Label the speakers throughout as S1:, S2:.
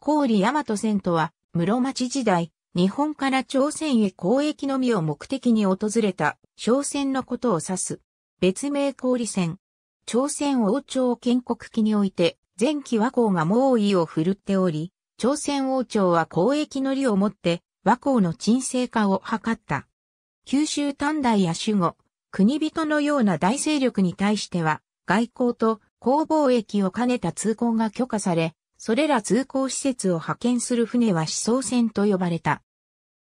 S1: 郡大和戦とは、室町時代、日本から朝鮮へ交易のみを目的に訪れた商船のことを指す。別名郡船。朝鮮王朝建国期において、前期和光が猛威を振るっており、朝鮮王朝は交易の利をもって和光の沈静化を図った。九州短大や守護、国人のような大勢力に対しては、外交と公貿易を兼ねた通行が許可され、それら通行施設を派遣する船は思想船と呼ばれた。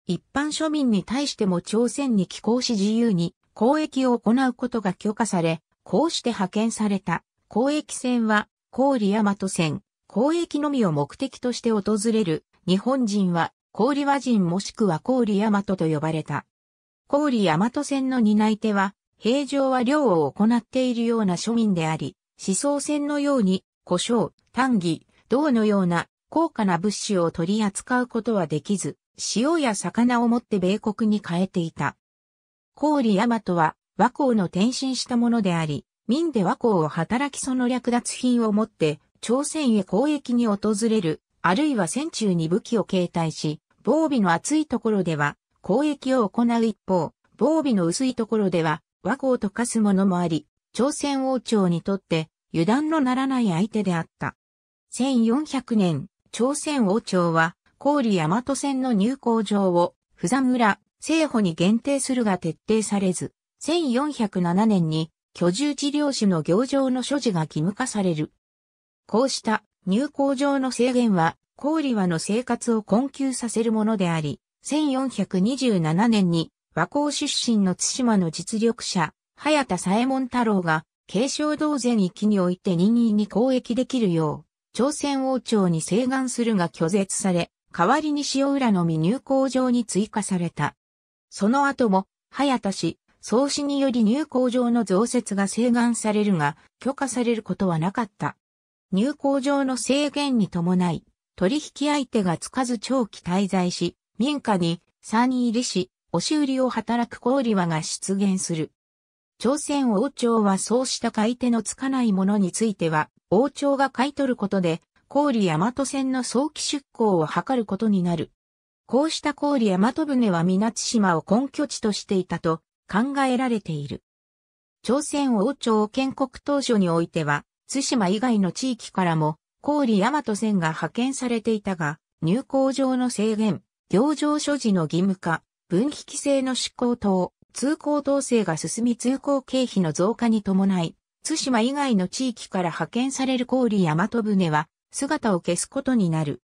S1: 一般庶民に対しても朝鮮に寄港し自由に交易を行うことが許可され、こうして派遣された交易船は、氷大和船、交易のみを目的として訪れる日本人は、氷和人もしくは氷大和と呼ばれた。氷大和船の担い手は、平常は漁を行っているような庶民であり、思想船のように、故障、単義、銅のような高価な物資を取り扱うことはできず、塩や魚を持って米国に変えていた。氷大和は和光の転身したものであり、民で和光を働きその略奪品を持って朝鮮へ交易に訪れる、あるいは戦中に武器を携帯し、防備の厚いところでは交易を行う一方、防備の薄いところでは和光と化すものもあり、朝鮮王朝にとって油断のならない相手であった。1400年、朝鮮王朝は、氷大和線の入港場を、富座村、西保に限定するが徹底されず、1407年に、居住地領主の行場の所持が義務化される。こうした入港場の制限は、氷和の生活を困窮させるものであり、1427年に和光出身の津島の実力者、早田左衛門太郎が、継承同然域において任意に交易できるよう、朝鮮王朝に請願するが拒絶され、代わりに塩浦のみ入港場に追加された。その後も、早田氏、創始により入港場の増設が請願されるが、許可されることはなかった。入港場の制限に伴い、取引相手がつかず長期滞在し、民家に人入りし、押し売りを働く氷輪が出現する。朝鮮王朝はそうした買い手のつかないものについては、王朝が買い取ることで、氷大和船の早期出港を図ることになる。こうした氷大和船は港島を根拠地としていたと考えられている。朝鮮王朝建国当初においては、津島以外の地域からも、氷大和船が派遣されていたが、入港上の制限、行場所持の義務化、分岐規制の執行等、通行統制が進み通行経費の増加に伴い、津島以外の地域から派遣される郡大和船は姿を消すことになる。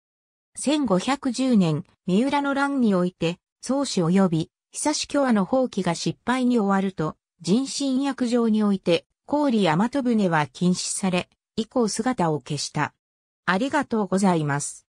S1: 1510年、三浦の乱において、宗氏及び、久し巨和の放棄が失敗に終わると、人身役上において、郡大和船は禁止され、以降姿を消した。ありがとうございます。